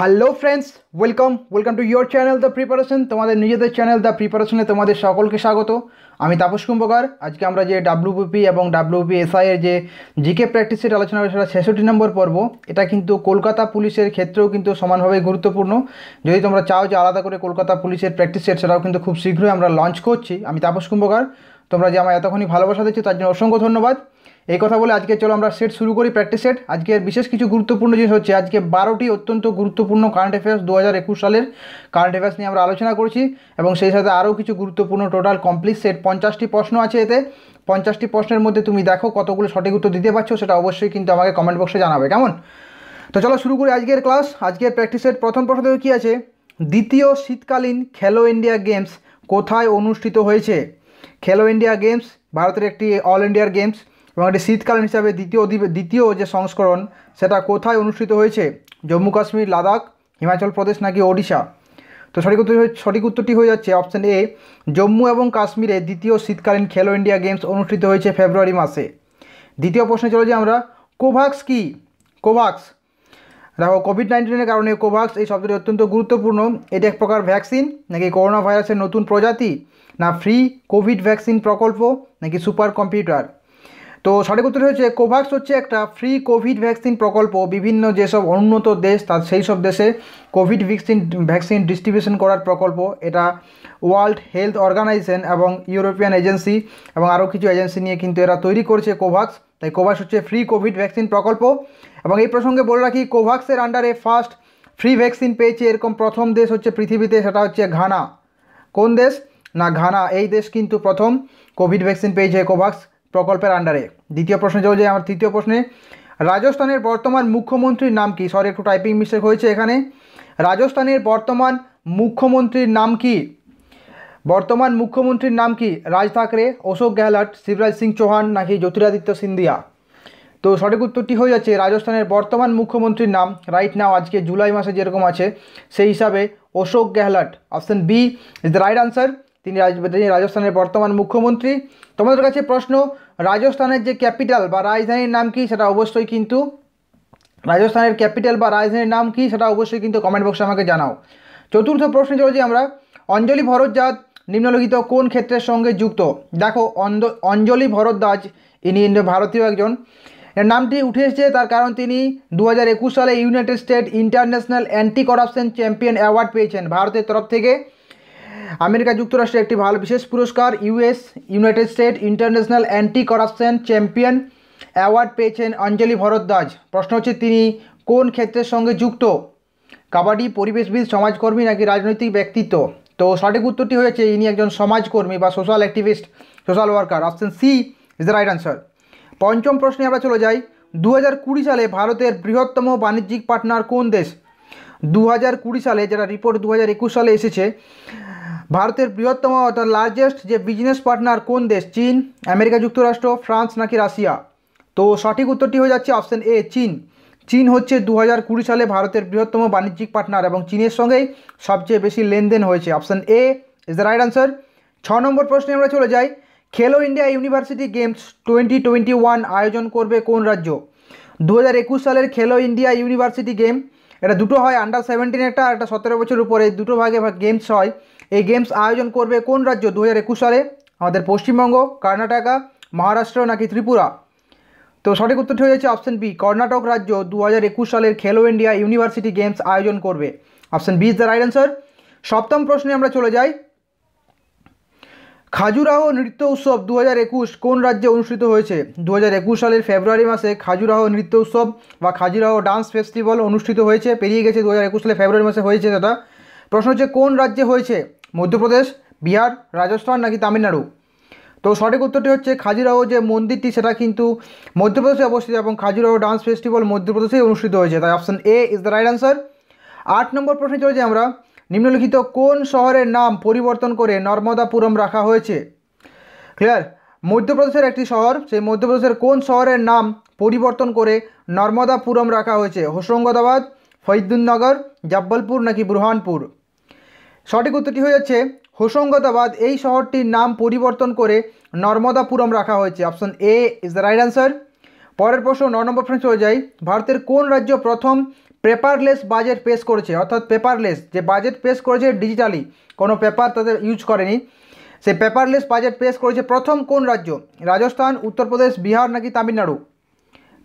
hello friends welcome welcome to your channel the preparation তোমাদের নিজেদের channel the প্রিপারেশনে তোমাদের সকলকে স্বাগত আমি তাপস কুম্ভকার আজকে আমরা যে ডাব্লিউবিপি এবং ডাব্লিউপি এসআইয়ের যে জিকে প্র্যাকটিসের আলোচনা করে সেটা ছেষট্টি নম্বর পর্ব এটা কিন্তু কলকাতা পুলিশের ক্ষেত্রেও কিন্তু সমানভাবে গুরুত্বপূর্ণ যদি তোমরা চাও যে আলাদা করে কলকাতা পুলিশের প্র্যাকটিস সেট সেটাও কিন্তু খুব শীঘ্রই আমরা লঞ্চ করছি আমি তাপস কুম্ভকার তোমরা যে আমার এতক্ষণই ভালোবাসা দিচ্ছ তার জন্য অসংখ্য ধন্যবাদ এই কথা বলে আজকে চলো আমরা সেট শুরু করি প্র্যাকটিস সেট আজকের বিশেষ কিছু গুরুত্বপূর্ণ জিনিস হচ্ছে আজকে বারোটি অত্যন্ত গুরুত্বপূর্ণ কারেন্ট অ্যাফেয়ার্স দু হাজার একুশ সালের কারেন্ট অ্যাফেয়ার্স নিয়ে আমরা আলোচনা করেছি এবং সেই সাথে আরও কিছু গুরুত্বপূর্ণ টোটাল কমপ্লিট সেট পঞ্চাশটি প্রশ্ন আছে এতে পঞ্চাশটি প্রশ্নের মধ্যে তুমি দেখো কতগুলো সঠিক উত্তর দিতে পারছো সেটা অবশ্যই কিন্তু আমাকে কমেন্ট বক্সে জানাবে কেমন তো চলো শুরু করি আজকের ক্লাস আজকের প্র্যাকটিস সেট প্রথম প্রশ্ন থেকে কী আছে দ্বিতীয় শীতকালীন খেলো ইন্ডিয়া গেমস কোথায় অনুষ্ঠিত হয়েছে খেলো ইন্ডিয়া গেমস ভারতের একটি অল ইন্ডিয়ার গেমস এবং এটি শীতকালীন হিসাবে দ্বিতীয় দ্বিতীয় যে সংস্করণ সেটা কোথায় অনুষ্ঠিত হয়েছে জম্মু কাশ্মীর লাদাখ হিমাচল প্রদেশ নাকি ওড়িশা তো সঠিক উত্তর সঠিক উত্তরটি হয়ে যাচ্ছে অপশান এ জম্মু এবং কাশ্মীরে দ্বিতীয় শীতকালীন খেলো ইন্ডিয়া গেমস অনুষ্ঠিত হয়েছে ফেব্রুয়ারি মাসে দ্বিতীয় প্রশ্নে চলে যে আমরা কোভাক্স কি কোভাক্স দেখো কোভিড নাইন্টিনের কারণে কোভাক্স এই শব্দটি অত্যন্ত গুরুত্বপূর্ণ এটি এক প্রকার ভ্যাকসিন নাকি করোনা ভাইরাসের নতুন প্রজাতি না ফ্রি কোভিড ভ্যাকসিন প্রকল্প নাকি সুপার কম্পিউটার তো সঠিক উত্তর হয়েছে কোভ্যাক্স হচ্ছে একটা ফ্রি কোভিড ভ্যাকসিন প্রকল্প বিভিন্ন যেসব উন্নত দেশ তার সেই সব দেশে কোভিড ভ্যাকসিন ভ্যাকসিন ডিস্ট্রিবিউশন করার প্রকল্প এটা ওয়ার্ল্ড হেলথ অর্গানাইজেশন এবং ইউরোপিয়ান এজেন্সি এবং আরও কিছু এজেন্সি নিয়ে কিন্তু এরা তৈরি করেছে কোভ্যাক্স তাই কোভ্যাক্স হচ্ছে ফ্রি কোভিড ভ্যাকসিন প্রকল্প এবং এই প্রসঙ্গে বলে রাখি কোভ্যাক্সের আন্ডারে ফার্স্ট ফ্রি ভ্যাকসিন পেয়েছে এরকম প্রথম দেশ হচ্ছে পৃথিবীতে সেটা হচ্ছে ঘানা কোন দেশ না ঘানা এই দেশ কিন্তু প্রথম কোভিড ভ্যাকসিন পেয়েছে কোভ্যাক্স প্রকল্পের আন্ডারে দ্বিতীয় প্রশ্নে চলে যাই আমার তৃতীয় প্রশ্নে রাজস্থানের বর্তমান মুখ্যমন্ত্রীর নাম কি সরি একটু টাইপিং মিস্টেক হয়েছে এখানে রাজস্থানের বর্তমান মুখ্যমন্ত্রীর নাম কি বর্তমান মুখ্যমন্ত্রীর নাম কি রাজ থাকরে অশোক গেহলট শিবরাজ সিং চৌহান নাকি জ্যোতিরাদিত্য সিন্ধিয়া তো সঠিক উত্তরটি হয়ে যাচ্ছে রাজস্থানের বর্তমান মুখ্যমন্ত্রীর নাম রাইট নাও আজকে জুলাই মাসে যেরকম আছে সেই হিসাবে Ashok Gehlot option B is the right answer তিনি রাজস্থানের বর্তমান মুখ্যমন্ত্রী তোমাদের কাছে প্রশ্ন রাজস্থানের যে ক্যাপিটাল বা রাজধানীর নাম কি সেটা অবশ্যই কিন্তু রাজস্থানের ক্যাপিটাল বা রাজধানীর নাম কি সেটা অবশ্যই কিন্তু কমেন্ট বক্সে আমাকে জানাও চতুর্থ প্রশ্ন চলেছি যে আমরা অঞ্জলি ভরদ্বাজ নিম্নলিখিত কোন ক্ষেত্রের সঙ্গে যুক্ত দেখো অঞ্জলি ভরদ্বাজ ইনি ভারতীয় একজন এর নামটি উঠে এসেছে তার কারণ তিনি দু সালে United State international anti corruption champion award পেয়েছেন ভারতের তরফ থেকে আমেরিকা যুক্তরাষ্ট্রের একটি ভালো বিশেষ পুরস্কার US United State international anti corruption champion award পেয়েছেন অঞ্জলি ভরদ্বাজ প্রশ্ন হচ্ছে তিনি কোন ক্ষেত্রের সঙ্গে যুক্ত কাবাডি পরিবেশবিদ সমাজকর্মী নাকি রাজনৈতিক ব্যক্তিত্ব তো সঠিক উত্তরটি হয়েছে ইনি একজন সমাজকর্মী বা social activist social worker option C is the right answer পঞ্চম প্রশ্নে আমরা চলে যাই দু সালে ভারতের বৃহত্তম বাণিজ্যিক পার্টনার কোন দেশ দু সালে যেটা রিপোর্ট দু সালে এসেছে ভারতের বৃহত্তম অর্থাৎ লার্জেস্ট যে বিজনেস পার্টনার কোন দেশ চীন আমেরিকা যুক্তরাষ্ট্র ফ্রান্স নাকি রাশিয়া তো সঠিক উত্তরটি হয়ে যাচ্ছে অপশান এ চীন চীন হচ্ছে দু সালে ভারতের বৃহত্তম বাণিজ্যিক পার্টনার এবং চীনের সঙ্গেই সবচেয়ে বেশি লেনদেন হয়েছে option A is the right answer ছ নম্বর প্রশ্নে আমরা চলে যাই Khelo India university games twenty twenty one আয়োজন করবে কোন রাজ্য দু হাজার একুশ সালের খেলো ইন্ডিয়া ইউনিভার্সিটি গেম এটা দুটো হয় আন্ডার সেভেন্টিন একটা একটা সতেরো বছর উপরে দুটো ভাগে গেমস হয় এই গেমস আয়োজন করবে কোন রাজ্য দু সালে আমাদের পশ্চিমবঙ্গ কর্ণাটকা মহারাষ্ট্র নাকি ত্রিপুরা তো সঠিক উত্তরটি হয়েছে অপশান বি কর্ণাটক রাজ্য দু একুশ সালের খেলো ইন্ডিয়া ইউনিভার্সিটি গেমস আয়োজন করবে option B is the right answer সপ্তম প্রশ্নে আমরা চলে যাই খাজুরাহো নৃত্য উৎসব দু কোন রাজ্যে অনুষ্ঠিত হয়েছে দু সালের ফেব্রুয়ারি মাসে খাজুরাহো নৃত্য উৎসব বা খাজুরাহো ডান্স ফেস্টিভ্যাল অনুষ্ঠিত হয়েছে পেরিয়ে গেছে দু সালে ফেব্রুয়ারি মাসে হয়েছে সেটা প্রশ্ন হচ্ছে কোন রাজ্যে হয়েছে মধ্যপ্রদেশ বিহার রাজস্থান নাকি তামিলনাড়ু তো সঠিক উত্তরটি হচ্ছে খাজুরাহো যে মন্দিরটি সেটা কিন্তু মধ্যপ্রদেশে অবস্থিত এবং খাজুরাহো ডান্স ফেস্টিভ্যাল মধ্যপ্রদেশেই অনুষ্ঠিত হয়েছে তাই option A is the right answer আট নম্বর প্রশ্নে চলেছি আমরা নিম্নলিখিত কোন শহরের নাম পরিবর্তন করে নর্মদাপুরম রাখা হয়েছে ক্লিয়ার মধ্যপ্রদেশের একটি শহর সেই মধ্যপ্রদেশের কোন শহরের নাম পরিবর্তন করে নর্মদাপুরম রাখা হয়েছে হোশঙ্গদাবাদ ফৈদুননগর জব্বলপুর নাকি বুরহানপুর সঠিক উত্তরটি হয়ে যাচ্ছে হোসঙ্গতাবাদ এই শহরটির নাম পরিবর্তন করে নর্মদাপুরম রাখা হয়েছে option A is the right answer পরের প্রশ্ন ন নম্বর প্রশ্ন চলে যাই ভারতের কোন রাজ্য প্রথম পেপারলেস বাজেট পেশ করেছে অর্থাৎ পেপারলেস যে বাজেট পেশ করেছে ডিজিটালি কোনো পেপার তাদের ইউজ করেনি সে পেপারলেস বাজেট পেশ করেছে প্রথম কোন রাজ্য রাজস্থান উত্তরপ্রদেশ বিহার নাকি তামিলনাড়ু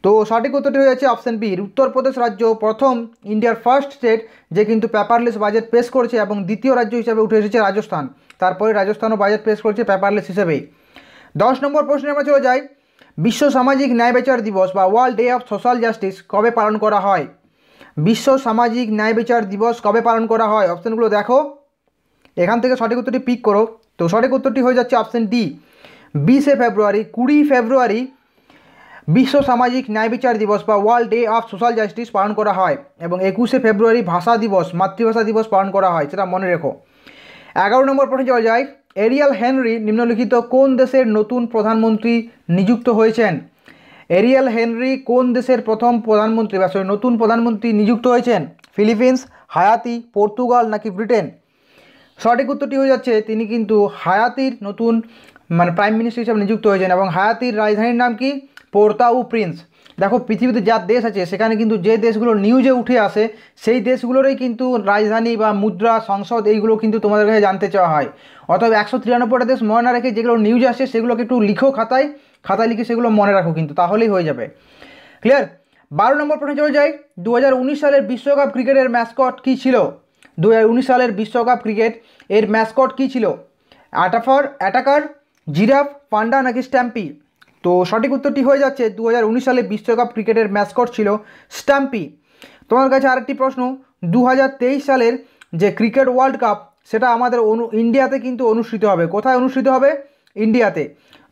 তো সঠিক উত্তরটি হয়ে যাচ্ছে অপশান বি উত্তরপ্রদেশ রাজ্য প্রথম ইন্ডিয়ার ফার্স্ট স্টেট যে কিন্তু পেপারলেস বাজেট পেশ করছে এবং দ্বিতীয় রাজ্য হিসাবে উঠে এসেছে রাজস্থান তারপরে রাজস্থানও বাজেট পেশ করছে পেপারলেস হিসেবেই দশ নম্বর প্রশ্নে আমরা চলে যাই বিশ্ব সামাজিক ন্যায় বিচার দিবস বা world day of social justice কবে পালন করা হয় বিশ্ব সামাজিক ন্যায় বিচার দিবস কবে পালন করা হয় অপশানগুলো দেখো এখান থেকে সঠিক উত্তরটি পিক করো তো সঠিক উত্তরটি হয়ে যাচ্ছে অপশান ডি বিশে ফেব্রুয়ারি কুড়ি ফেব্রুয়ারি বিশ্ব সামাজিক ন্যায় বিচার দিবস বা world day of social justice পালন করা হয় এবং একুশে ফেব্রুয়ারি ভাষা দিবস মাতৃভাষা দিবস পালন করা হয় সেটা মনে রেখো এগারো নম্বর প্রশ্নে চলে যায় এরিয়াল হেনরি নিম্নলিখিত কোন দেশের নতুন প্রধানমন্ত্রী নিযুক্ত হয়েছেন এরিয়াল হেনরি কোন দেশের প্রথম প্রধানমন্ত্রী বা সরি নতুন প্রধানমন্ত্রী নিযুক্ত হয়েছেন ফিলিপিন্স হায়াতি পর্তুগাল নাকি ব্রিটেন সঠিক উত্তরটি হয়ে যাচ্ছে তিনি কিন্তু হায়াতির নতুন মানে প্রাইম মিনিস্টার হিসাবে নিযুক্ত হয়েছেন এবং হায়াতির রাজধানীর নাম কি পোর্তাউ প্রিন্স দেখো পৃথিবীতে যা দেশ আছে সেখানে কিন্তু যে দেশগুলো নিউজে উঠে আসে সেই দেশগুলোরই কিন্তু রাজধানী বা মুদ্রা সংসদ এইগুলো কিন্তু তোমাদের কাছে জানতে চাওয়া হয় অতএব একশো তিরানব্বইটা দেশ মনে না রেখে যেগুলো নিউজে আসে সেগুলোকে একটু লিখো খাতায় খাতায় লিখে সেগুলো মনে রাখো কিন্তু তাহলেই হয়ে যাবে ক্লিয়ার বারো নম্বর প্রশ্নে চলে যাই দু সালের বিশ্বকাপ ক্রিকেটের ম্যাসকট কী ছিল দু সালের বিশ্বকাপ ক্রিকেট এর ম্যাসকট কী ছিল অ্যাটাফর অ্যাটাকার জিরাফ পান্ডা নাকি স্ট্যাম্পি তো সঠিক উত্তরটি হয়ে যাচ্ছে দু সালে বিশ্বকাপ ক্রিকেটের ম্যাসকট ছিল স্ট্যাম্পি তোমার কাছে আরেকটি প্রশ্ন দু সালের যে ক্রিকেট ওয়ার্ল্ড কাপ সেটা আমাদের অনু ইন্ডিয়াতে কিন্তু অনুষ্ঠিত হবে কোথায় অনুষ্ঠিত হবে ইন্ডিয়াতে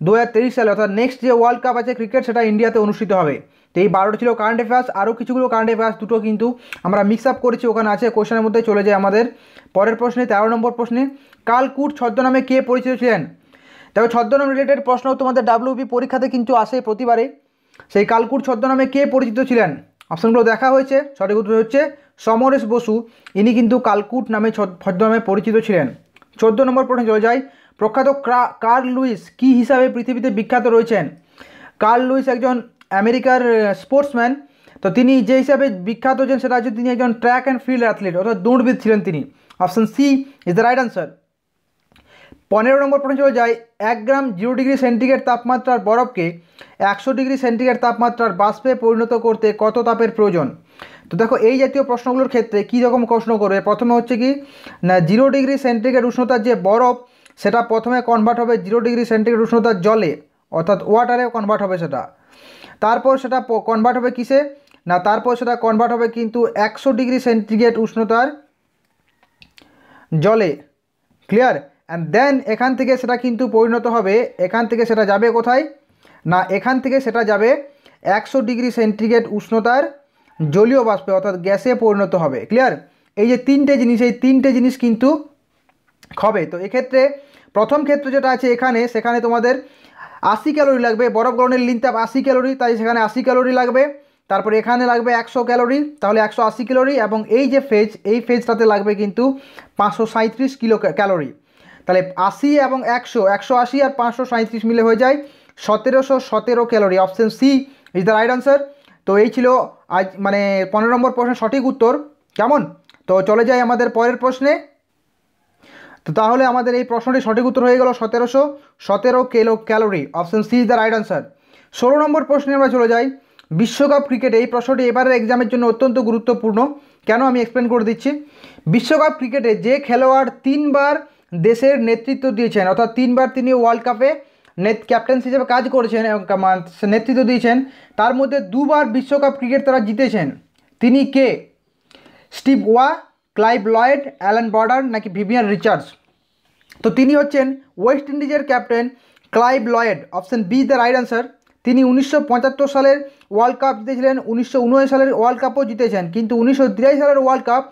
দু সালে অর্থাৎ নেক্সট যে ওয়ার্ল্ড কাপ আছে ক্রিকেট সেটা ইন্ডিয়াতে অনুষ্ঠিত হবে তো এই বারোটা ছিল কারেন্ট অ্যাফেয়ার্স আরও কিছুগুলো কারেন্ট অ্যাফেয়ার্স দুটো কিন্তু আমরা মিক্স আপ করেছি ওখানে আছে কোশ্চেনের মধ্যে চলে যায় আমাদের পরের প্রশ্নে তেরো নম্বর প্রশ্নে কালকুট ছদ্মনামে কে পরিচিত ছিলেন তবে ছদ্মনাম রিলেটেড প্রশ্ন তোমাদের ডাব্লিউপি পরীক্ষাতে কিন্তু আসে প্রতিবারে সেই কালকুট ছদ্মনামে কে পরিচিত ছিলেন অপশানগুলো দেখা হয়েছে সঠিক উত্তর হচ্ছে সমরেশ বসু ইনি কিন্তু কালকুট নামে ছদ্মনামে পরিচিত ছিলেন চোদ্দো নম্বর প্রশ্নে চলে যায় প্রখ্যাত কার্ল লুইস কি হিসাবে পৃথিবীতে বিখ্যাত রয়েছেন কার্ল লুইস একজন আমেরিকার স্পোর্টসম্যান তো তিনি যে হিসাবে বিখ্যাত হয়েছেন সেটা হচ্ছে তিনি একজন ট্র্যাক অ্যান্ড ফিল্ড অ্যাথলিট অর্থাৎ দৌড়বিদ ছিলেন তিনি option C is the right answer পনেরো নম্বর প্রশ্ন চলে যায় এক গ্রাম জিরো ডিগ্রি সেন্টিগ্রেড তাপমাত্রার বরফকে একশো ডিগ্রি সেন্টিগ্রেড তাপমাত্রার বাষ্পে পরিণত করতে কত তাপের প্রয়োজন তো দেখো এই জাতীয় প্রশ্নগুলোর ক্ষেত্রে কী রকম প্রশ্ন করবে প্রথমে হচ্ছে কি না জিরো ডিগ্রি সেন্টিগ্রেড উষ্ণতার যে বরফ সেটা প্রথমে কনভার্ট হবে জিরো ডিগ্রি সেন্টিগ্রেড উষ্ণতার জলে অর্থাৎ ওয়াটারে কনভার্ট হবে সেটা তারপর সেটা কনভার্ট হবে কিসে না তারপর সেটা কনভার্ট হবে কিন্তু একশো ডিগ্রি সেন্টিগ্রেড উষ্ণতার জলে ক্লিয়ার অ্যান্ড দেন এখান থেকে সেটা কিন্তু পরিণত হবে এখান থেকে সেটা যাবে কোথায় না এখান থেকে সেটা যাবে একশো ডিগ্রি সেন্টিগ্রেড উষ্ণতার জলীয় বাষ্পে অর্থাৎ গ্যাসে পরিণত হবে ক্লিয়ার এই যে তিনটে জিনিস এই তিনটে জিনিস কিন্তু হবে তো এক্ষেত্রে প্রথম ক্ষেত্র যেটা আছে এখানে সেখানে তোমাদের আশি ক্যালোরি লাগবে বরফ গরণের লিনতাপ আশি ক্যালোরি তাই সেখানে আশি ক্যালোরি লাগবে তারপরে এখানে লাগবে একশো ক্যালোরি তাহলে একশো আশি ক্যালোরি এবং এই যে ফেজ এই ফেজটাতে লাগবে কিন্তু পাঁচশো সাঁত্রিশ কিলো ক্যালোরি তাহলে আশি এবং একশো একশো আশি আর পাঁচশো সাঁত্রিশ মিলে হয়ে যায় সতেরোশো সতেরো calorie option C is the right answer তো এই ছিল আজ মানে পনেরো নম্বর প্রশ্নের সঠিক উত্তর কেমন তো চলে যাই আমাদের পরের প্রশ্নে তো তাহলে আমাদের এই প্রশ্নটি সঠিক উত্তর হয়ে গেল সতেরোশো সতেরো কেলো calorie option C is the right answer ষোলো নম্বর প্রশ্নে আমরা চলে যাই বিশ্বকাপ ক্রিকেটে এই প্রশ্নটি এবারের এক্সামের জন্য অত্যন্ত গুরুত্বপূর্ণ কেন আমি এক্সপ্লেন করে দিচ্ছি বিশ্বকাপ ক্রিকেটে যে খেলোয়াড় তিনবার দেশের নেতৃত্ব দিয়েছেন অর্থাৎ তিনবার তিনি ওয়ার্ল্ড কাপে ক্যাপ্টেন্স হিসেবে কাজ করেছেন এবং নেতৃত্ব দিয়েছেন তার মধ্যে দুবার বিশ্বকাপ ক্রিকেট তারা জিতেছেন তিনি কে Steve Waugh Clive Lloyd Allan Border নাকি ভিভিয়ান রিচার্ডস তো তিনি হচ্ছেন ওয়েস্ট ইন্ডিজের captain Clive Lloyd option B the right answer তিনি উনিশশো সালের ওয়ার্ল্ড কাপ জিতেছিলেন উনিশশো সালের ওয়ার্ল্ড কাপও জিতেছেন কিন্তু উনিশশো সালের ওয়ার্ল্ড কাপ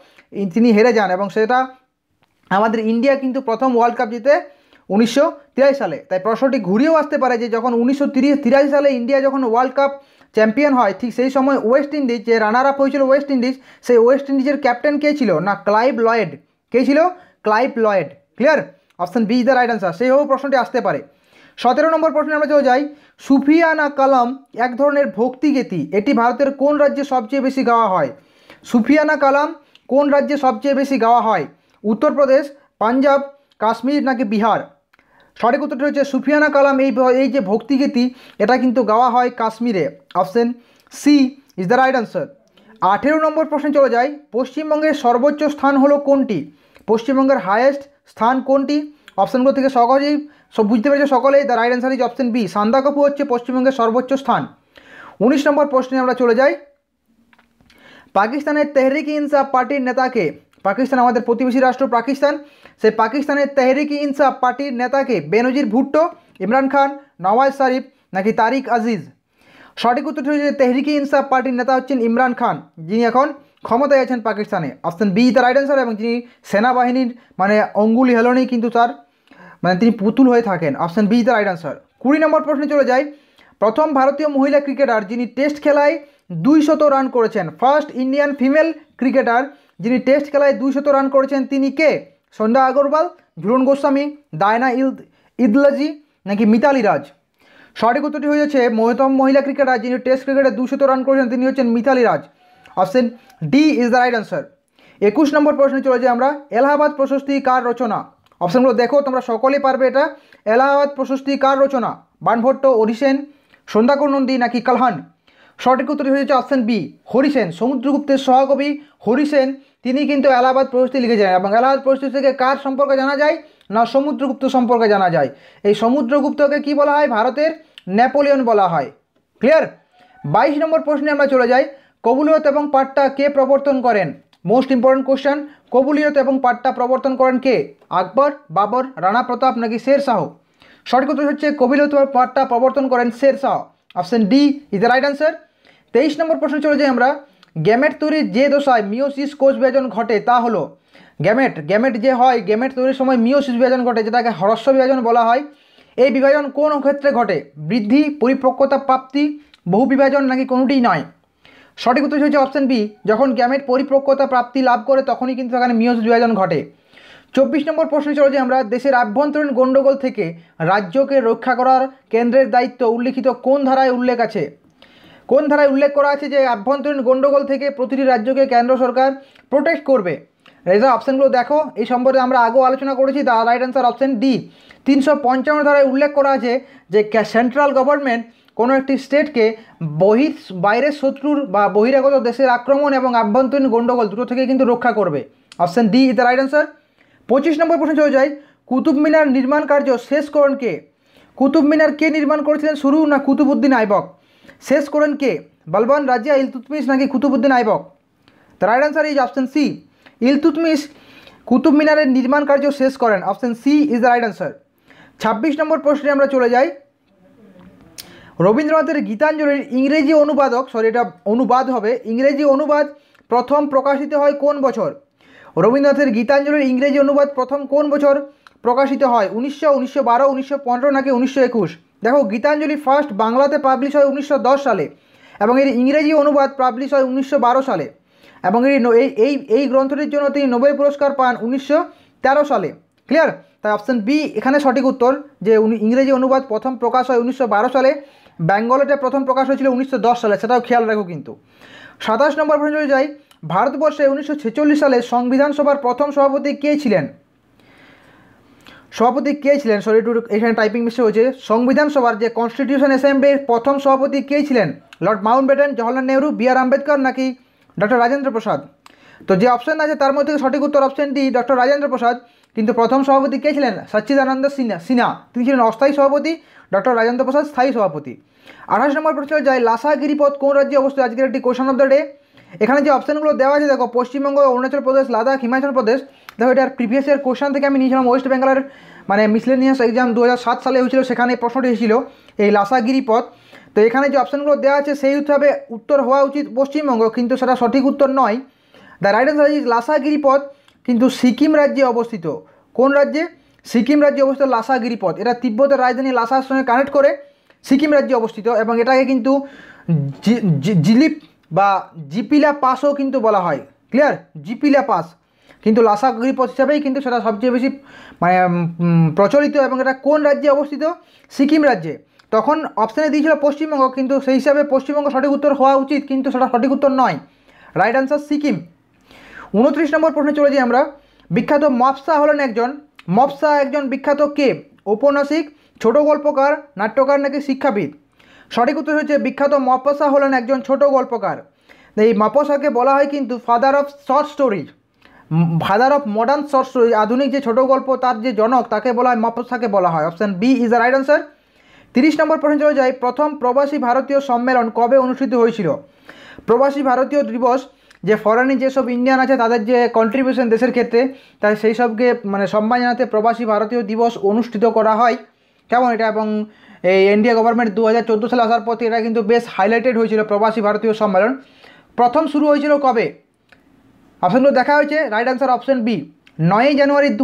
তিনি হেরে যান এবং সেটা আমাদের ইন্ডিয়া কিন্তু প্রথম ওয়ার্ল্ড কাপ জিতে উনিশশো সালে তাই প্রশ্নটি ঘুরিয়েও আসতে পারে যে যখন উনিশশো সালে ইন্ডিয়া যখন ওয়ার্ল্ড কাপ চ্যাম্পিয়ন হয় ঠিক সেই সময় ওয়েস্ট ইন্ডিজ যে রানার আপ হয়েছিল ওয়েস্ট ইন্ডিজ সেই ওয়েস্ট ইন্ডিজের ক্যাপ্টেন কে ছিল না ক্লাইভ লয়েড কে ছিল Clive Lloyd clear option B is the right answer সেইভাবে প্রশ্নটি আসতে পারে সতেরো নম্বর প্রশ্নে আমরা চলে যাই সুফিয়ানা কালাম এক ধরনের ভক্তিগীতি এটি ভারতের কোন রাজ্যে সবচেয়ে বেশি গাওয়া হয় সুফিয়ানা কালাম কোন রাজ্যে সবচেয়ে বেশি গাওয়া হয় উত্তরপ্রদেশ পাঞ্জাব কাশ্মীর নাকি বিহার সঠিক উত্তরটি হচ্ছে সুফিয়ানা কালাম এই এই যে ভক্তিগীতি এটা কিন্তু গাওয়া হয় কাশ্মীরে option C is the right answer আঠেরো নম্বর প্রশ্নে চলে যায় পশ্চিমবঙ্গের সর্বোচ্চ স্থান হলো কোনটি পশ্চিমবঙ্গের হায়েস্ট স্থান কোনটি অপশানগুলো থেকে সহজেই সব বুঝতে পেরেছে সকলেই the right answer is option B Sandakphu হচ্ছে পশ্চিমবঙ্গের সর্বোচ্চ স্থান উনিশ নম্বর প্রশ্নে আমরা চলে যাই পাকিস্তানের তেহরিক ইনসাফ পার্টির নেতাকে পাকিস্তান আমাদের প্রতিবেশী রাষ্ট্র পাকিস্তান সেই পাকিস্তানের তেহরিক ইনসাফ পার্টির নেতাকে বেনজির ভুট্টো ইমরান খান নওয়াজ শরীফ নাকি তারিক আজিজ সঠিক উত্তরটি হচ্ছে তেহরিকি ইনসাফ পার্টির নেতা হচ্ছেন ইমরান খান যিনি এখন ক্ষমতায় আছেন পাকিস্তানে অপশান বি তার রাইট অ্যান্সার এবং যিনি সেনাবাহিনীর মানে অঙ্গুলি হেলনেই কিন্তু তার মানে তিনি পুতুল হয়ে থাকেন অপশান বি তার রাইট অ্যান্সার কুড়ি নম্বর প্রশ্নে চলে যায় প্রথম ভারতীয় মহিলা ক্রিকেটার যিনি টেস্ট খেলায় দুইশত রান করেছেন ফার্স্ট ইন্ডিয়ান ফিমেল ক্রিকেটার যিনি টেস্ট খেলায় দুইশত রান করেছেন তিনি কে সন্ধ্যা আগরওয়াল ঝুরন গোস্বামী দায়না ইদ ইদলাজি নাকি মিতালি রাজ সঠিক উত্তরটি হয়েছে মহতম মহিলা ক্রিকেটার যিনি টেস্ট ক্রিকেটে দুশত রান করেছেন তিনি হচ্ছেন Mithali Raj option D is the right answer একুশ নম্বর প্রশ্নে চলে যাই আমরা এলাহাবাদ প্রশস্তি কার রচনা অপশানগুলো দেখো তোমরা সকলেই পারবে এটা এলাহাবাদ প্রশস্তি কার রচনা বানভট্ট ওরিসেন সন্ধ্যাকর নন্দী নাকি কালহান সঠিক উত্তরটি হয়েছে অপশান বি হরিসেন সমুদ্রগুপ্তের সহকবি হরিসেন তিনি কিন্তু এলাহাবাদ লিখে লিখেছিলেন এবং এলাহাবাদ প্রশস্তি থেকে কার সম্পর্কে জানা যায় না সমুদ্রগুপ্ত সম্পর্কে জানা যায় এই সমুদ্রগুপ্তকে কি বলা হয় ভারতের নেপোলিয়ন বলা হয় ক্লিয়ার বাইশ নম্বর প্রশ্নে আমরা চলে যাই কবুলিয়ত এবং পাট্টা কে প্রবর্তন করেন মোস্ট ইম্পর্ট্যান্ট কোশ্চেন কবুলিয়ত এবং পাট্টা প্রবর্তন করেন কে আকবর বাবর রানা প্রতাপ নাকি শের শাহ সঠিক উত্তর হচ্ছে কবিলত পাট্টা প্রবর্তন করেন Sher Shah option D is the right answer তেইশ নম্বর প্রশ্ন চলে যাই আমরা গ্যামেট তৈরির যে দশায় মিওসিস কোষ বিভাজন ঘটে তা হলো গ্যামেট গ্যামেট যে হয় গ্যামেট তৈরির সময় মিওসিস বিভাজন ঘটে যেটাকে হ্রস্ব বিভাজন বলা হয় এই বিভাজন কোন ক্ষেত্রে ঘটে বৃদ্ধি পরিপক্কতা প্রাপ্তি বহু বিভাজন নাকি কোনোটিই নয় সঠিক উত্তর হচ্ছে অপশান বি যখন গ্যামেট পরিপক্কতা প্রাপ্তি লাভ করে তখনই কিন্তু এখানে মিওসিস বিভাজন ঘটে চব্বিশ নম্বর প্রশ্নে চলে যে আমরা দেশের আভ্যন্তরীণ গণ্ডগোল থেকে রাজ্যকে রক্ষা করার কেন্দ্রের দায়িত্ব উল্লিখিত কোন ধারায় উল্লেখ আছে কোন ধারায় উল্লেখ করা আছে যে আভ্যন্তরীণ গণ্ডগোল থেকে প্রতিটি রাজ্যকে কেন্দ্র সরকার প্রোটেক্ট করবে রেজা অপশানগুলো দেখো এই সম্পর্কে আমরা আগেও আলোচনা করেছি the right answer option D তিনশো পঞ্চান্ন ধারায় উল্লেখ করা আছে যে সেন্ট্রাল গভর্নমেন্ট কোনো একটি স্টেটকে বহির বাইরের শত্রুর বা বহিরাগত দেশের আক্রমণ এবং আভ্যন্তরীণ গণ্ডগোল দুটো থেকে কিন্তু রক্ষা করবে option D is the right answer পঁচিশ নম্বর প্রশ্ন চলে যায় কুতুব মিনার নির্মাণ কার্য শেষ করেন কে কুতুব মিনার কে নির্মাণ করেছিলেন শুরু না কুতুবুদ্দিন আইবক শেষ করেন কে বালবান রাজিয়া ইলতুতমিস নাকি কুতুবুদ্দিন আইবক তো right answer is option C Iltutmish Qutub মিনারের নির্মাণ কার্য শেষ করেন option C is the right answer ছাব্বিশ নম্বর প্রশ্নে আমরা চলে যাই রবীন্দ্রনাথের গীতাঞ্জলির ইংরেজি অনুবাদক সরি এটা অনুবাদ হবে ইংরেজি অনুবাদ প্রথম প্রকাশিত হয় কোন বছর রবীন্দ্রনাথের গীতাঞ্জলির ইংরেজি অনুবাদ প্রথম কোন বছর প্রকাশিত হয় উনিশশো উনিশশো বারো উনিশশো পনেরো নাকি উনিশশো একুশ দেখো গীতাঞ্জলি ফার্স্ট বাংলাতে পাবলিশ হয় উনিশশো সালে এবং এর ইংরেজি অনুবাদ পাবলিশ হয় উনিশশো সালে এবং এর এই এই গ্রন্থটির জন্য তিনি নোবেল পুরস্কার পান উনিশশো সালে ক্লিয়ার তাই অপশান বি এখানে সঠিক উত্তর যে ইংরেজি অনুবাদ প্রথম প্রকাশ হয় উনিশশো সালে ব্যাঙ্গলেটে প্রথম প্রকাশ হয়েছিল উনিশশো সালে সেটাও খেয়াল রাখো কিন্তু সাতাশ নম্বর প্রশ্ন যাই ভারতবর্ষে উনিশশো সালে সংবিধান সভার প্রথম সভাপতি কে ছিলেন সভাপতি কে ছিলেন সরি টু এখানে টাইপিং মিশে হয়েছে সংবিধান সভার যে কনস্টিটিউশন অ্যাসেম্বলির প্রথম সভাপতি কে ছিলেন Lord Mountbatten Jawaharlal Nehru B R Ambedkar নাকি ডক্টর রাজেন্দ্র প্রসাদ তো যে অপশান আছে তার মধ্যে সঠিক উত্তর অপশানটি ডক্টর রাজেন্দ্র প্রসাদ কিন্তু প্রথম সভাপতি কে ছিলেন সচ্চিদানন্দ সিনহা সিনহা তিনি ছিলেন অস্থায়ী সভাপতি ডক্টর রাজেন্দ্র প্রসাদ স্থায়ী সভাপতি আঠাশ নম্বর প্রশ্ন যায় লাসা গিরিপথ কোন রাজ্যে অবস্থিত আজকের একটি কোয়েশন অফ দ্য ডে এখানে যে অপশানগুলো দেওয়া আছে দেখো পশ্চিমবঙ্গ অরুণাচল প্রদেশ লাদাখ হিমাচল প্রদেশ দেখো এটার প্রিভিয়াস ইয়ার কোশ্চেন থেকে আমি নিয়েছিলাম ওয়েস্ট বেঙ্গলের মানে মিসলেনিয়াস এক্সাম দু সালে হয়েছিল সেখানে প্রশ্নটি এসেছিল এই লাসাগিরি পথ তো এখানে যে অপশানগুলো দেওয়া আছে সেই হিসাবে উত্তর হওয়া উচিত পশ্চিমবঙ্গ কিন্তু সেটা সঠিক উত্তর নয় দ্য রাইট অ্যান্সার ইজ লাসাগিরি পথ কিন্তু সিকিম রাজ্যে অবস্থিত কোন রাজ্যে সিকিম রাজ্যে অবস্থিত লাসাগিরি পথ এটা তিব্বতের রাজধানী লাসার সঙ্গে কানেক্ট করে সিকিম রাজ্যে অবস্থিত এবং এটাকে কিন্তু জিলিপ বা জিপিলা পাসও কিন্তু বলা হয় ক্লিয়ার জিপিলা পাস কিন্তু লাসাগরি পথ হিসাবেই কিন্তু সেটা সবচেয়ে বেশি মানে প্রচলিত এবং এটা কোন রাজ্যে অবস্থিত সিকিম রাজ্যে তখন অপশানে দিয়েছিল পশ্চিমবঙ্গ কিন্তু সেই হিসাবে পশ্চিমবঙ্গ সঠিক উত্তর হওয়া উচিত কিন্তু সেটা সঠিক উত্তর নয় রাইট আনসার সিকিম উনত্রিশ নম্বর প্রশ্নে চলে যাই আমরা বিখ্যাত মপসা হলেন একজন মপসা একজন বিখ্যাত কে ঔপন্যাসিক ছোট গল্পকার নাট্যকার নাকি শিক্ষাবিদ সঠিক উত্তর হচ্ছে বিখ্যাত মপসা হলেন একজন ছোট গল্পকার এই মাপসাকে বলা হয় কিন্তু father of short story father of modern short story আধুনিক যে ছোট গল্প তার যে জনক তাকে বলা হয় মাপসাকে বলা হয় option B is the right answer তিরিশ নম্বর প্রশ্ন চলে যায় প্রথম প্রবাসী ভারতীয় সম্মেলন কবে অনুষ্ঠিত হয়েছিল প্রবাসী ভারতীয় দিবস যে ফরেনে যেসব ইন্ডিয়ান আছে তাদের যে কন্ট্রিবিউশন দেশের ক্ষেত্রে তাই সেই সবকে মানে সম্মান জানাতে প্রবাসী ভারতীয় দিবস অনুষ্ঠিত করা হয় কেমন এটা এবং এই ইন্ডিয়া গভর্নমেন্ট দু হাজার চোদ্দো সালে আসার পর এটা কিন্তু বেশ হাইলাইটেড হয়েছিল প্রবাসী ভারতীয় সম্মেলন প্রথম শুরু হয়েছিল কবে অপশানগুলো দেখা হয়েছে রাইট আনসার অপশান বি নয়ই জানুয়ারি দু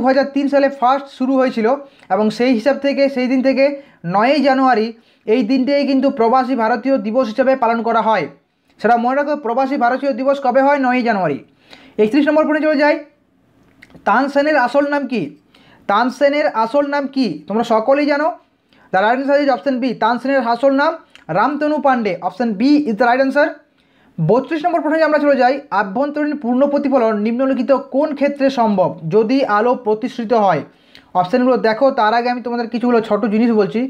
সালে ফার্স্ট শুরু হয়েছিল এবং সেই হিসাব থেকে সেই দিন থেকে নয়ই জানুয়ারি এই দিনটাই কিন্তু প্রবাসী ভারতীয় দিবস হিসাবে পালন করা হয় সেটা মনে রাখো প্রবাসী ভারতীয় দিবস কবে হয় নয়ই জানুয়ারি একত্রিশ নম্বর পরে চলে যাই তানসেনের আসল নাম কি তানসেনের আসল নাম কি তোমরা সকলেই জানো the right answer is option B তানসেনের হাসল নাম Ramtanu Pandey option B is the right answer বত্রিশ নম্বর প্রশ্নে আমরা চলে যাই আভ্যন্তরীণ পূর্ণ প্রতিফলন নিম্নলিখিত কোন ক্ষেত্রে সম্ভব যদি আলো প্রতিশ্রিত হয় অপশানগুলো দেখো তার আগে আমি তোমাদের কিছুগুলো ছোট জিনিস বলছি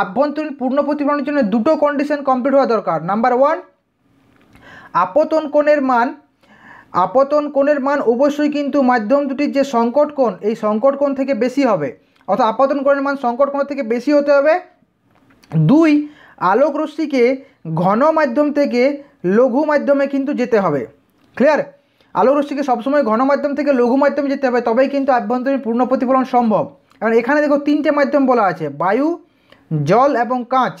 আভ্যন্তরীণ পূর্ণ প্রতিফলনের জন্য দুটো কন্ডিশন কমপ্লিট হওয়া দরকার নাম্বার ওয়ান আপতন কোণের মান আপতন কোণের মান অবশ্যই কিন্তু মাধ্যম দুটির যে সংকট কোণ এই সংকট কোণ থেকে বেশি হবে অর্থাৎ আপাতন কোণের মান সংকট কোণ থেকে বেশি হতে হবে দুই আলোক রশ্মিকে ঘন মাধ্যম থেকে লঘু মাধ্যমে কিন্তু যেতে হবে ক্লিয়ার আলোক রশ্মিকে সবসময় ঘন মাধ্যম থেকে লঘু মাধ্যমে যেতে হবে তবেই কিন্তু আভ্যন্তরীণ পূর্ণ প্রতিফলন সম্ভব কারণ এখানে দেখো তিনটে মাধ্যম বলা আছে বায়ু জল এবং কাঁচ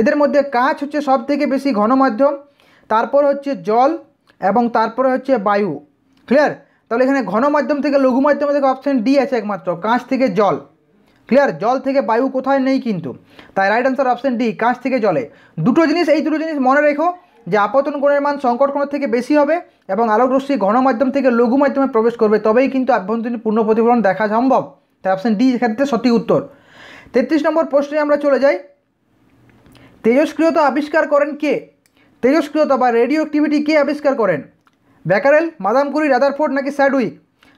এদের মধ্যে কাঁচ হচ্ছে সব থেকে বেশি ঘন মাধ্যম তারপর হচ্ছে জল এবং তারপরে হচ্ছে বায়ু ক্লিয়ার তাহলে এখানে ঘন মাধ্যম থেকে লঘু মাধ্যমে থেকে অপশান ডি আছে একমাত্র কাঁচ থেকে জল ক্লিয়ার জল থেকে বায়ু কোথায় নেই কিন্তু তাই রাইট অ্যান্সার অপশান ডি কাঁচ থেকে জলে দুটো জিনিস এই দুটো জিনিস মনে রেখো যে আপতন গুণের মান সংকট কোণের থেকে বেশি হবে এবং আলোক রশ্মি ঘন মাধ্যম থেকে লঘু মাধ্যমে প্রবেশ করবে তবেই কিন্তু আভ্যন্তরীণ পূর্ণ প্রতিফলন দেখা সম্ভব তাই অপশান ডি এক্ষেত্রে সঠিক উত্তর তেত্রিশ নম্বর প্রশ্নে আমরা চলে যাই তেজস্ক্রিয়তা আবিষ্কার করেন কে তেজস্ক্রিয়তা বা রেডিও অ্যাক্টিভিটি কে আবিষ্কার করেন ব্যাকারেল মাদামকুরি রাদারফোর্ড নাকি স্যাডউইক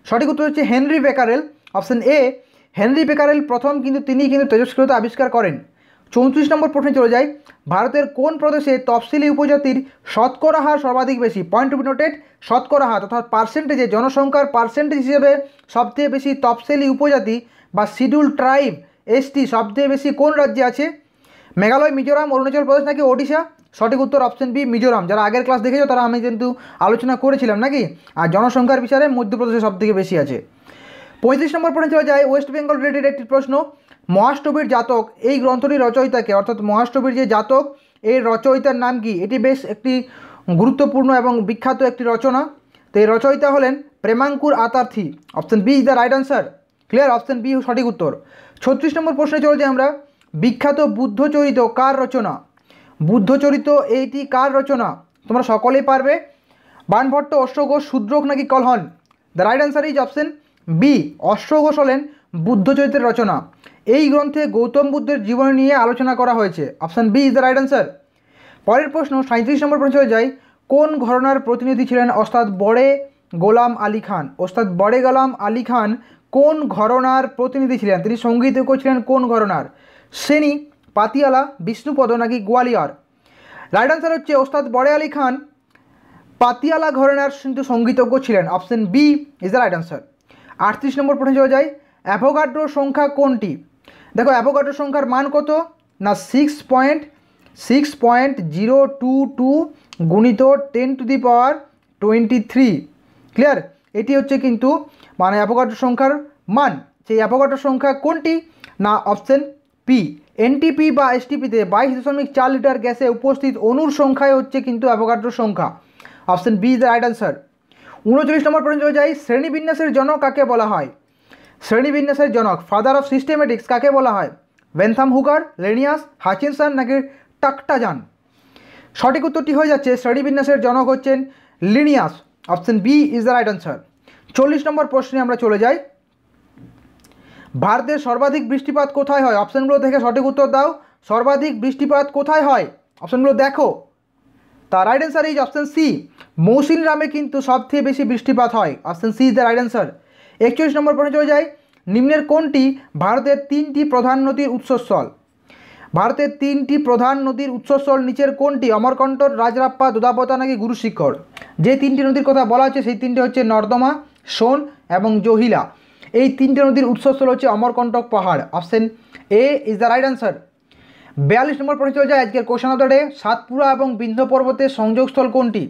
সঠিক উত্তর হচ্ছে Henri Becquerel option A Henri Becquerel প্রথম কিন্তু তিনি কিন্তু তেজস্ক্রিয়তা আবিষ্কার করেন চৌত্রিশ নম্বর প্রশ্নে চলে যায় ভারতের কোন প্রদেশে তফসিলি উপজাতির শতকরা হার সর্বাধিক বেশি পয়েন্ট টু নোটেড শতকরা হার অর্থাৎ পার্সেন্টেজে জনসংখ্যার পার্সেন্টেজ হিসেবে সবথেকে বেশি তফসিলি উপজাতি বা শিডিউল ট্রাইব এসটি সবথেকে বেশি কোন রাজ্যে আছে মেঘালয় মিজোরাম অরুণাচল প্রদেশ নাকি ওড়িশা সঠিক উত্তর অপশন বি মিজোরাম যারা আগের ক্লাস দেখেছো তারা আমি কিন্তু আলোচনা করেছিলাম নাকি আর জনসংখ্যার বিচারে মধ্যপ্রদেশে সবথেকে বেশি আছে পঁয়ত্রিশ নম্বর পয়েন্ট চলে যায় ওয়েস্ট বেঙ্গল রিলেটেড একটি প্রশ্ন মহাষ্টবীর জাতক এই গ্রন্থটির রচয়িতাকে অর্থাৎ মহাষ্টবীর যে জাতক এই রচয়িতার নাম কি এটি বেশ একটি গুরুত্বপূর্ণ এবং বিখ্যাত একটি রচনা তো এই রচয়িতা হলেন Premankur Atorthi option B is the right answer clear option B সঠিক উত্তর ছত্রিশ নম্বর প্রশ্নে চলে যাই আমরা বিখ্যাত বুদ্ধচরিত কার রচনা বুদ্ধচরিত এইটি কার রচনা তোমরা সকলেই পারবে বানভট্ট অশ্বঘোষ শুদ্রক নাকি Kalhana the right answer is option B অশ্বঘোষ হলেন বুদ্ধচরিত্রের রচনা এই গ্রন্থে গৌতম বুদ্ধের জীবন নিয়ে আলোচনা করা হয়েছে option B is the right answer পরের প্রশ্ন সাঁত্রিশ নম্বর প্রশ্ন যায় কোন ঘরনার প্রতিনিধি ছিলেন ওস্তাদ বড়ে গোলাম আলী খান ওস্তাদ বড়ে গোলাম আলী খান কোন ঘরনার প্রতিনিধি ছিলেন তিনি সঙ্গীতজ্ঞ ছিলেন কোন ঘরনার শ্রেণী পাতিয়ালা বিষ্ণুপদ নাকি গোয়ালিয়র রাইট অ্যান্সার হচ্ছে ওস্তাদ বড়ে আলী খান পাতিয়ালা ঘরনার কিন্তু সঙ্গীতজ্ঞ ছিলেন option B is the right answer আটত্রিশ নম্বর প্রশ্নে চলে যাই অ্যাভোগাড্রো সংখ্যা কোনটি দেখো অ্যাভোগাড্রো সংখ্যার মান কত না six point six point zero two two গুণিত ten to the power twenty three clear এটি হচ্ছে কিন্তু মানে অ্যাভোগাড্রো সংখ্যার মান সেই অ্যাভোগাড্রো সংখ্যা কোনটি না অপশান পি এনটিপি বা এসটিপিতে বাইশ দশমিক চার লিটার গ্যাসে উপস্থিত অনুর সংখ্যায় হচ্ছে কিন্তু অ্যাভোগাড্রো সংখ্যা option B is the right answer উনচল্লিশ নম্বর পর্যন্ত যাই শ্রেণীবিন্যাসের জনক কাকে বলা হয় শ্রেণীবিন্যাসের জনক ফাদার অফ সিস্টেমেটিক্স কাকে বলা হয় ভেনথাম হুকার লেনিয়াস হাচিনসান নাকি টাকটাজান সঠিক উত্তরটি হয়ে যাচ্ছে শ্রেণীবিন্যাসের জনক হচ্ছেন Linnaeus option B is the right answer চল্লিশ নম্বর প্রশ্নে আমরা চলে যাই ভারতের সর্বাধিক বৃষ্টিপাত কোথায় হয় অপশানগুলো দেখে সঠিক উত্তর দাও সর্বাধিক বৃষ্টিপাত কোথায় হয় অপশানগুলো দেখো তার right answer is option C মৌসিন রামে কিন্তু সবথেকে বেশি বৃষ্টিপাত হয় option C is the right answer একচল্লিশ নম্বর প্রশ্ন চলে যায় নিম্নের কোনটি ভারতের তিনটি প্রধান নদীর উৎসস্থল ভারতের তিনটি প্রধান নদীর উৎসস্থল নিচের কোনটি অমরকণ্ঠর রাজরাপ্পা দুদাপতা নাকি গুরুশিখর যে তিনটি নদীর কথা বলা হচ্ছে সেই তিনটি হচ্ছে নর্দমা সোন এবং জহিলা এই তিনটে নদীর উৎসস্থল হচ্ছে অমরকণ্টক পাহাড় option A is the right answer বিয়াল্লিশ নম্বর প্রশ্ন চলে যায় আজকের question of the day Satpura এবং বিন্ধ্য পর্বতের সংযোগস্থল কোনটি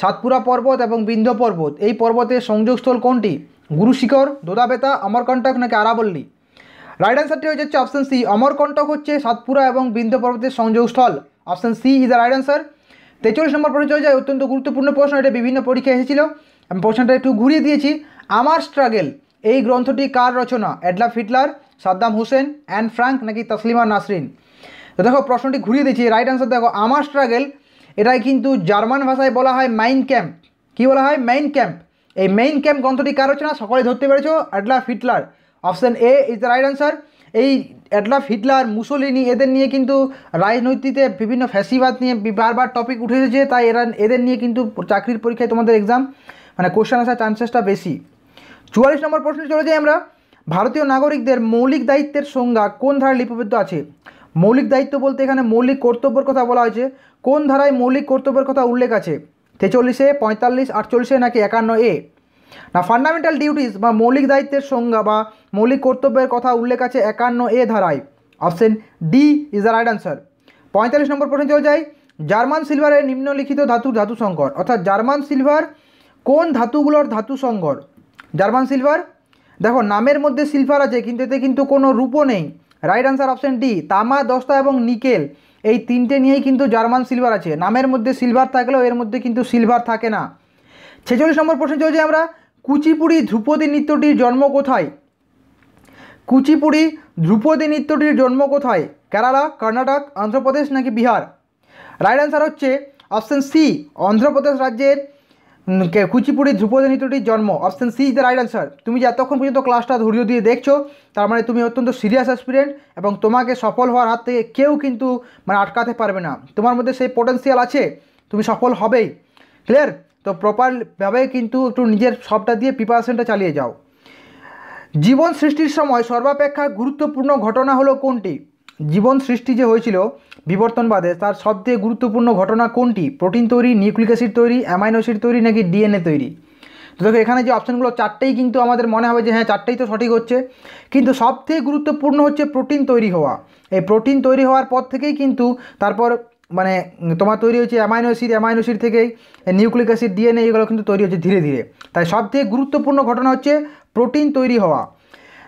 সাতপুরা পর্বত এবং বিন্ধ্য পর্বত এই পর্বতের সংযোগস্থল কোনটি গুরুশিখর দোদাবেতা অমরকণ্টক নাকি আরাবল্লী রাইট অ্যান্সারটি হয়ে যাচ্ছে অপশান সি অমরকণ্টক হচ্ছে সাতপুরা এবং বিন্ধ্য পর্বতের সংযোগস্থল option C is the right answer তেচল্লিশ নম্বর প্রশ্ন চলে যায় অত্যন্ত গুরুত্বপূর্ণ প্রশ্ন এটা বিভিন্ন পরীক্ষায় এসেছিল আমি প্রশ্নটা একটু ঘুরিয়ে দিয়েছি আমার স্ট্রাগেল এই গ্রন্থটি কার রচনা Adolf Hitler Saddam Hussein and Frank নাকি তসলিমা নাসরিন তো দেখো প্রশ্নটি ঘুরিয়ে দিচ্ছি রাইট অ্যান্সার দেখো আমার স্ট্রাগেল এটাই কিন্তু জার্মান ভাষায় বলা হয় মাইন ক্যাম্প কী বলা হয় মাইন ক্যাম্প এই মেইন ক্যাম্প গ্রন্থটি কার রচনা সকলে ধরতে পেরেছো Adolf Hitler option A is the right answer এই অ্যাডলাফ হিটলার মুসোলিনি এদের নিয়ে কিন্তু রাজনীতিতে বিভিন্ন ফ্যাসিবাদ নিয়ে বারবার টপিক উঠে এসেছে তাই এরা এদের নিয়ে কিন্তু চাকরির পরীক্ষায় তোমাদের এক্সাম মানে কোশ্চেন আসার চান্সেসটা বেশি চুয়াল্লিশ নম্বর প্রশ্নে চলে যাই আমরা ভারতীয় নাগরিকদের মৌলিক দায়িত্বের সংজ্ঞা কোন ধারায় লিপিবদ্ধ আছে মৌলিক দায়িত্ব বলতে এখানে মৌলিক কর্তব্যের কথা বলা হয়েছে কোন ধারায় মৌলিক কর্তব্যের কথা উল্লেখ আছে তেচল্লিশে পঁয়তাল্লিশ আটচল্লিশে নাকি একান্ন এ না ফান্ডামেন্টাল ডিউটিস বা মৌলিক দায়িত্বের সংজ্ঞা বা মৌলিক কর্তব্যের কথা উল্লেখ আছে একান্ন এ ধারায় option D is the right answer পঁয়তাল্লিশ নম্বর প্রশ্ন চলে যায় জার্মান সিলভারের নিম্নলিখিত ধাতু ধাতু সংকর অর্থাৎ জার্মান সিলভার কোন ধাতুগুলোর ধাতু সংকর জার্মান সিলভার দেখো নামের মধ্যে সিলভার আছে কিন্তু এতে কিন্তু কোনো রূপও নেই রাইট আনসার অপশান ডি তামা দস্তা এবং নিকেল এই তিনটে নিয়েই কিন্তু জার্মান সিলভার আছে নামের মধ্যে সিলভার থাকলেও এর মধ্যে কিন্তু সিলভার থাকে না ছেচল্লিশ নম্বর প্রশ্ন চলছে আমরা কুচিপুড়ি ধ্রুপদী নৃত্যটির জন্ম কোথায় কুচিপুড়ি ধ্রুপদী নৃত্যটির জন্ম কোথায় কেরালা কর্ণাটক অন্ধ্রপ্রদেশ নাকি বিহার রাইট অ্যান্সার হচ্ছে অপশান সি অন্ধ্রপ্রদেশ রাজ্যের কুচিপুড়ি ধ্রুপদী নৃত্যটির জন্ম option C is the right answer তুমি যে এতক্ষণ পর্যন্ত ক্লাসটা ধৈর্য দিয়ে দেখছো তার মানে তুমি অত্যন্ত সিরিয়াস অ্যাসপিরেন্ট এবং তোমাকে সফল হওয়ার হাত থেকে কেউ কিন্তু মানে আটকাতে পারবে না তোমার মধ্যে সেই পোটেন্সিয়াল আছে তুমি সফল হবেই ক্লিয়ার তো প্রপারভাবে কিন্তু একটু নিজের সবটা দিয়ে প্রিপারেশনটা চালিয়ে যাও জীবন সৃষ্টির সময় সর্বাপেক্ষা গুরুত্বপূর্ণ ঘটনা হলো কোনটি জীবন সৃষ্টি যে হয়েছিল বিবর্তনবাদে তার সবথেকে গুরুত্বপূর্ণ ঘটনা কোনটি প্রোটিন তৈরি নিউক্লিক অ্যাসিড তৈরি অ্যামাইনো অ্যাসিড তৈরি নাকি ডিএনএ তৈরি তো দেখো এখানে যে অপশানগুলো চারটেই কিন্তু আমাদের মনে হবে যে হ্যাঁ চারটেই তো সঠিক হচ্ছে কিন্তু সবথেকে গুরুত্বপূর্ণ হচ্ছে প্রোটিন তৈরি হওয়া এই প্রোটিন তৈরি হওয়ার পর থেকেই কিন্তু তারপর মানে তোমার তৈরি হচ্ছে অ্যামাইনো অ্যাসিড অ্যামাইনো অ্যাসিড থেকেই নিউক্লিক অ্যাসিড ডিএনএ এগুলো কিন্তু তৈরি হচ্ছে ধীরে ধীরে তাই সবথেকে গুরুত্বপূর্ণ ঘটনা হচ্ছে প্রোটিন তৈরি হওয়া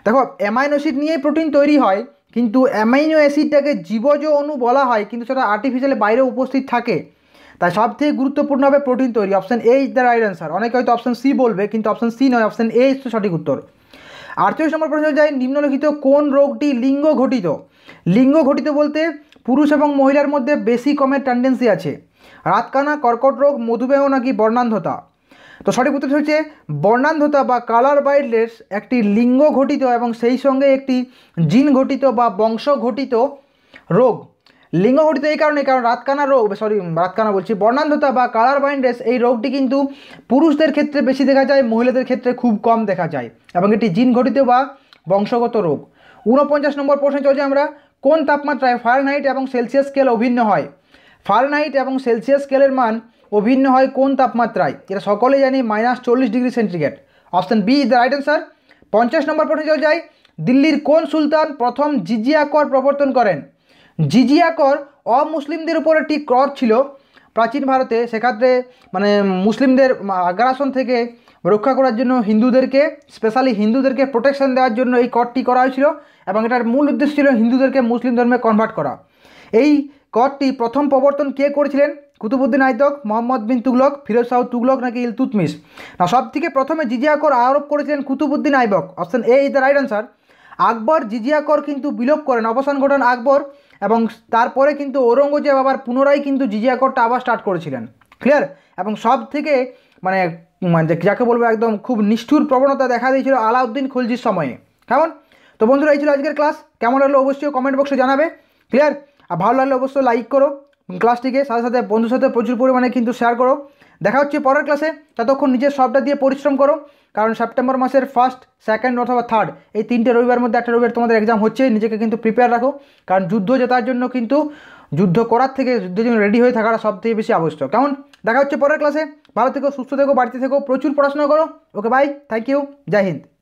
দেখো অ্যামাইনো অ্যাসিড নিয়েই প্রোটিন তৈরি হয় কিন্তু অ্যামাইনো অ্যাসিডটাকে জীবজ অণু বলা হয় কিন্তু সেটা আর্টিফিশিয়ালি বাইরে উপস্থিত থাকে তাই সব থেকে গুরুত্বপূর্ণ হবে প্রোটিন তৈরি option A is the right answer অনেকে হয়তো অপশান সি বলবে কিন্তু অপশান সি নয় অপশান এ ইজ সঠিক উত্তর আটচল্লিশ নম্বর প্রশ্ন যায় নিম্নলিখিত কোন রোগটি লিঙ্গ ঘটিত লিঙ্গ ঘটিত বলতে পুরুষ এবং মহিলার মধ্যে বেশি কমের টেন্ডেন্সি আছে রাতকানা কর্কট রোগ মধুমেহ নাকি বর্ণান্ধতা তো সঠিক উত্তর হচ্ছে বর্ণান্ধতা বা কালার বাইডলেস একটি লিঙ্গ ঘটিত এবং সেই সঙ্গে একটি জিন ঘটিত বা বংশ ঘটিত রোগ লিঙ্গ ঘটিত এই কারণে কারণ রাতকানা রোগ সরি রাতকানা বলছি বর্ণান্ধতা বা কালার বাইন্ডেস এই রোগটি কিন্তু পুরুষদের ক্ষেত্রে বেশি দেখা যায় মহিলাদের ক্ষেত্রে খুব কম দেখা যায় এবং এটি জিন ঘটিত বা বংশগত রোগ ঊনপঞ্চাশ নম্বর প্রশ্নে চলছে আমরা কোন তাপমাত্রায় ফারেনহাইট এবং সেলসিয়াস স্কেল অভিন্ন হয় ফারেনহাইট এবং সেলসিয়াস স্কেলের মান অভিন্ন হয় কোন তাপমাত্রায় এটা সকলে জানি মাইনাস চল্লিশ degree centigrade option B is the right answer পঞ্চাশ নম্বর প্রশ্ন চলে যায় দিল্লির কোন সুলতান প্রথম জিজিয়া কর প্রবর্তন করেন জিজিয়া কর অমুসলিমদের উপর একটি কর ছিল প্রাচীন ভারতে সেক্ষেত্রে মানে মুসলিমদের আগ্রাসন থেকে রক্ষা করার জন্য হিন্দুদেরকে স্পেশালি হিন্দুদেরকে প্রোটেকশন দেওয়ার জন্য এই করটি করা হয়েছিল এবং এটার মূল উদ্দেশ্য ছিল হিন্দুদেরকে মুসলিম ধর্মে কনভার্ট করা এই করটি প্রথম প্রবর্তন কে করেছিলেন কুতুবুদ্দিন আইতক মোহাম্মদ বিন তুগলক ফিরোজ শাহ তুগলক নাকি ইলতুতমিস না সব থেকে প্রথমে জিজিয়া কর আরোপ করেছিলেন Qutbuddin Aibak option A is the right answer Akbar জিজিয়া কর কিন্তু বিলোপ করেন অবসান ঘটান আকবর এবং তারপরে কিন্তু ঔরঙ্গজেব আবার পুনরায় কিন্তু জিজিয়া করটা আবার স্টার্ট করেছিলেন ক্লিয়ার এবং সব থেকে মানে, মানে যাকে বলবো একদম খুব নিষ্ঠুর প্রবণতা দেখা দিয়েছিল আলাউদ্দিন খুলজির সময়ে কেমন তো বন্ধুরা এই ছিল আজকের ক্লাস কেমন লাগলো অবশ্যই কমেন্ট বক্সে জানাবে ক্লিয়ার আর ভালো লাগলে অবশ্যই লাইক করো ক্লাসটিকে সাথে সাথে বন্ধুর সাথে প্রচুর পরিমাণে কিন্তু শেয়ার করো দেখা হচ্ছে পরের ক্লাসে ততক্ষণ নিজের সবটা দিয়ে পরিশ্রম করো কারণ সেপ্টেম্বর মাসের ফার্স্ট সেকেন্ড অথবা থার্ড এই তিনটে রবিবার মধ্যে একটা রবিবার তোমাদের এক্সাম হচ্ছে নিজেকে কিন্তু প্রিপেয়ার রাখো কারণ যুদ্ধ জেতার জন্য কিন্তু যুদ্ধ করার থেকে যুদ্ধের জন্য রেডি হয়ে থাকাটা সব থেকে বেশি আবশ্যক কেমন দেখা হচ্ছে পরের ক্লাসে ভালো থেকো সুস্থ থেকো বাড়িতে থেকো প্রচুর পড়াশোনা করো okay bye thank you Jai Hind